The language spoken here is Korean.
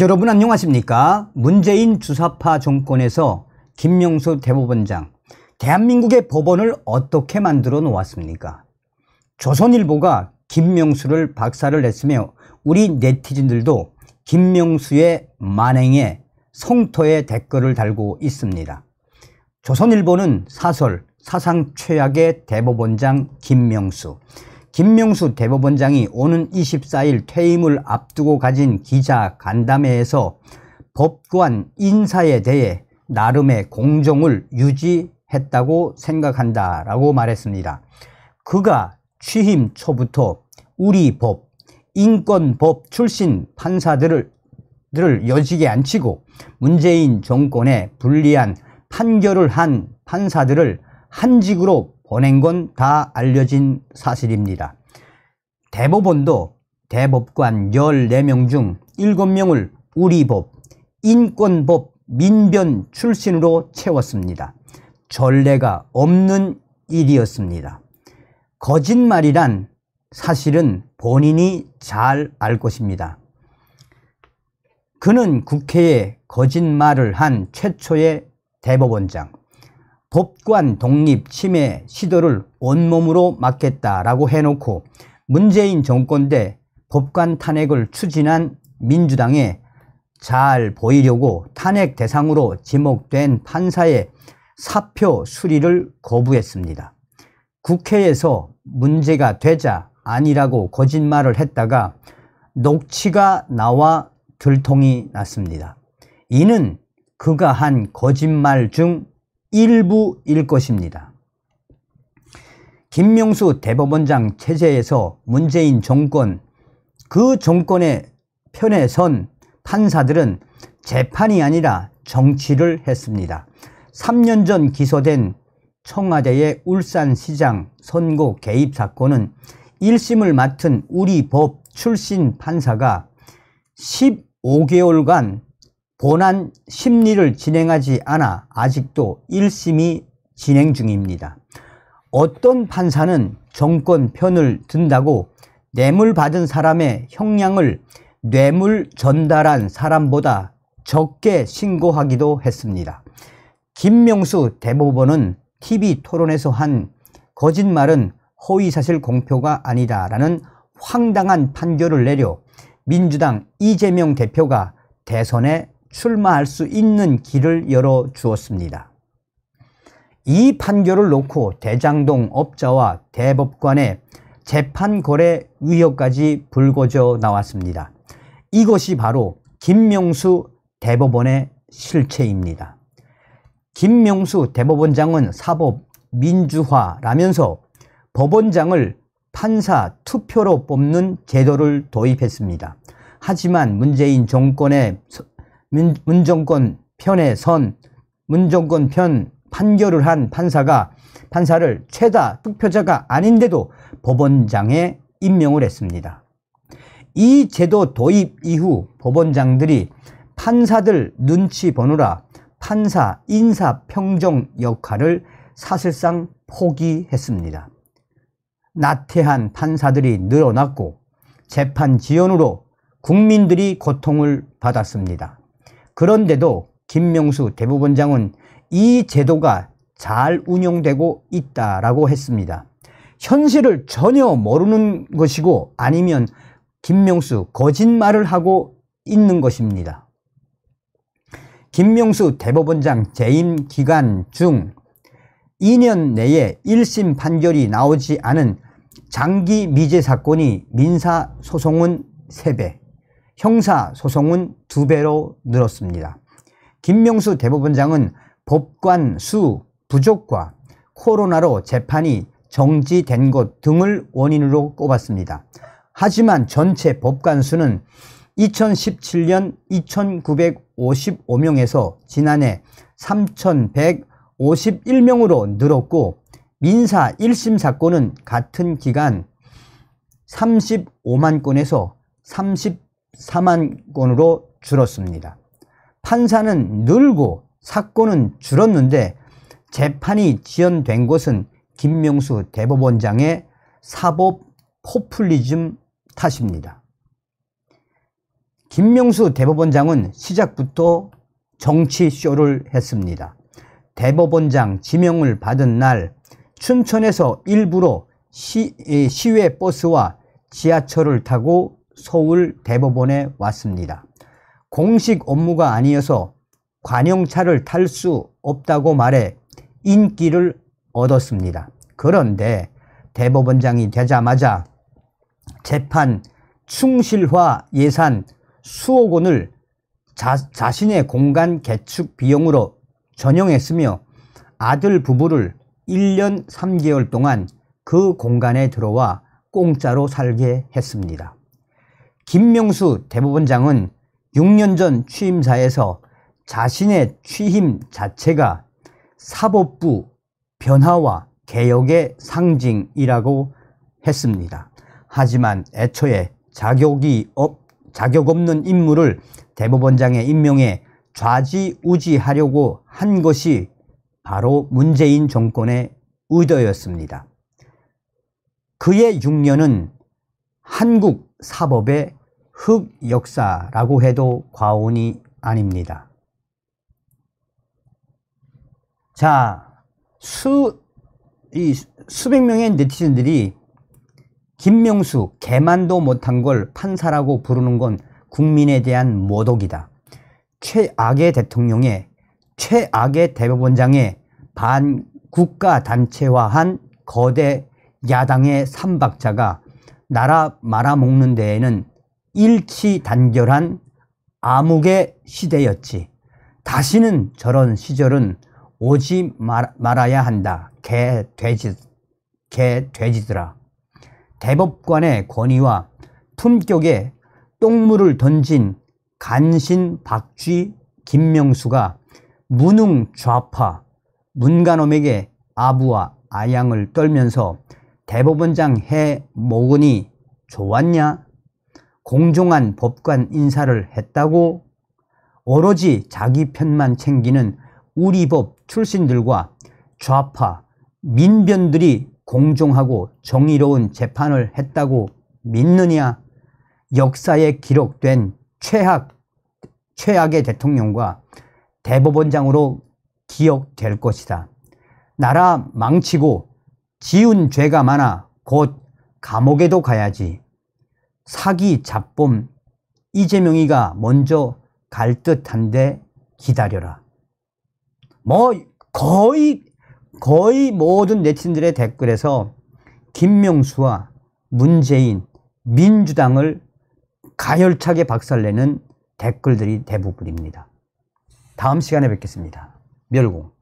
여러분 안녕하십니까? 문재인 주사파 정권에서 김명수 대법원장, 대한민국의 법원을 어떻게 만들어 놓았습니까? 조선일보가 김명수를 박살을 냈으며 우리 네티즌들도 김명수의 만행에 성토의 댓글을 달고 있습니다. 조선일보는 사설, 사상 최악의 대법원장 김명수, 김명수 대법원장이 오는 24일 퇴임을 앞두고 가진 기자 간담회에서 법관 인사에 대해 나름의 공정을 유지했다고 생각한다 라고 말했습니다. 그가 취임 초부터 우리 법, 인권법 출신 판사들을 여지게 앉히고 문재인 정권에 불리한 판결을 한 판사들을 한직으로 보낸 건다 알려진 사실입니다. 대법원도 대법관 14명 중 7명을 우리법, 인권법, 민변 출신으로 채웠습니다. 전례가 없는 일이었습니다. 거짓말이란 사실은 본인이 잘 알 것입니다. 그는 국회에 거짓말을 한 최초의 대법원장 법관 독립 침해 시도를 온몸으로 막겠다라고 해놓고 문재인 정권 대 법관 탄핵을 추진한 민주당에 잘 보이려고 탄핵 대상으로 지목된 판사의 사표 수리를 거부했습니다. 국회에서 문제가 되자 아니라고 거짓말을 했다가 녹취가 나와 들통이 났습니다. 이는 그가 한 거짓말 중 일부일 것입니다. 김명수 대법원장 체제에서 문재인 정권 그 정권의 편에 선 판사들은 재판이 아니라 정치를 했습니다. 3년 전 기소된 청와대의 울산시장 선거 개입 사건은 1심을 맡은 우리 법 출신 판사가 15개월간 고난 심리를 진행하지 않아 아직도 1심이 진행 중입니다. 어떤 판사는 정권 편을 든다고 뇌물 받은 사람의 형량을 뇌물 전달한 사람보다 적게 신고하기도 했습니다. 김명수 대법원은 TV 토론에서 한 거짓말은 허위사실 공표가 아니다라는 황당한 판결을 내려 민주당 이재명 대표가 대선에 출마할 수 있는 길을 열어 주었습니다. 이 판결을 놓고 대장동 업자와 대법관의 재판 거래 위협까지 불거져 나왔습니다. 이것이 바로 김명수 대법원의 실체입니다. 김명수 대법원장은 사법 민주화라면서 법원장을 판사 투표로 뽑는 제도를 도입했습니다. 하지만 문재인 정권의 문, 문정권 편에 선 문정권 편 판결을 한 판사가 판사를 최다 투표자가 아닌데도 법원장에 임명을 했습니다. 이 제도 도입 이후 법원장들이 판사들 눈치 보느라 판사 인사평정 역할을 사실상 포기했습니다. 나태한 판사들이 늘어났고 재판 지연으로 국민들이 고통을 받았습니다. 그런데도 김명수 대법원장은 이 제도가 잘운영되고 있다라고 했습니다. 현실을 전혀 모르는 것이고 아니면 김명수 거짓말을 하고 있는 것입니다. 김명수 대법원장 재임 기간 중 2년 내에 1심 판결이 나오지 않은 장기 미제 사건이 민사소송은 3배, 형사 소송은 두 배로 늘었습니다. 김명수 대법원장은 법관 수 부족과 코로나로 재판이 정지된 것 등을 원인으로 꼽았습니다. 하지만 전체 법관 수는 2017년 2,955명에서 지난해 3,151명으로 늘었고 민사 1심 사건은 같은 기간 35만 건에서 30 4만 건으로 줄었습니다. 판사는 늘고 사건은 줄었는데 재판이 지연된 것은 김명수 대법원장의 사법 포퓰리즘 탓입니다. 김명수 대법원장은 시작부터 정치쇼를 했습니다. 대법원장 지명을 받은 날 춘천에서 일부러 시, 시외 버스와 지하철을 타고 서울 대법원에 왔습니다. 공식 업무가 아니어서 관용차를 탈 수 없다고 말해 인기를 얻었습니다. 그런데 대법원장이 되자마자 재판 충실화 예산 수억 원을 자, 신의 공간 개축 비용으로 전용했으며 아들 부부를 1년 3개월 동안 그 공간에 들어와 공짜로 살게 했습니다. 김명수 대법원장은 6년 전 취임사에서 자신의 취임 자체가 사법부 변화와 개혁의 상징이라고 했습니다. 하지만 애초에 자격이 없, 자격 없는 임무를 대법원장의임명에 좌지우지하려고 한 것이 바로 문재인 정권의 의도였습니다. 그의 6년은 한국 사법의 흑역사라고 해도 과언이 아닙니다. 자, 수, 이 수백 명의 네티즌들이 김명수 개만도 못한 걸 판사라고 부르는 건 국민에 대한 모독이다. 최악의 대통령의 최악의 대법원장의 반국가 단체화한 거대 야당의 삼박자가 나라 말아먹는 데에는 일치단결한 암흑의 시대였지. 다시는 저런 시절은 오지 말, 아야 한다. 개, 돼지, 개, 돼지들아. 대법관의 권위와 품격에 똥물을 던진 간신 박쥐 김명수가 무능 좌파 문간엄에게 아부와 아양을 떨면서 대법원장 해모근이 좋았냐? 공정한 법관 인사를 했다고? 오로지 자기 편만 챙기는 우리법 출신들과 좌파, 민변들이 공정하고 정의로운 재판을 했다고 믿느냐? 역사에 기록된 최악, 최악의 대통령과 대법원장으로 기억될 것이다. 나라 망치고 지은 죄가 많아 곧 감옥에도 가야지. 사기 잡범 이재명이가 먼저 갈 듯한데 기다려라. 뭐 거의 거의 모든 네티즌들의 댓글에서 김명수와 문재인, 민주당을 가열차게 박살내는 댓글들이 대부분입니다. 다음 시간에 뵙겠습니다. 멸공.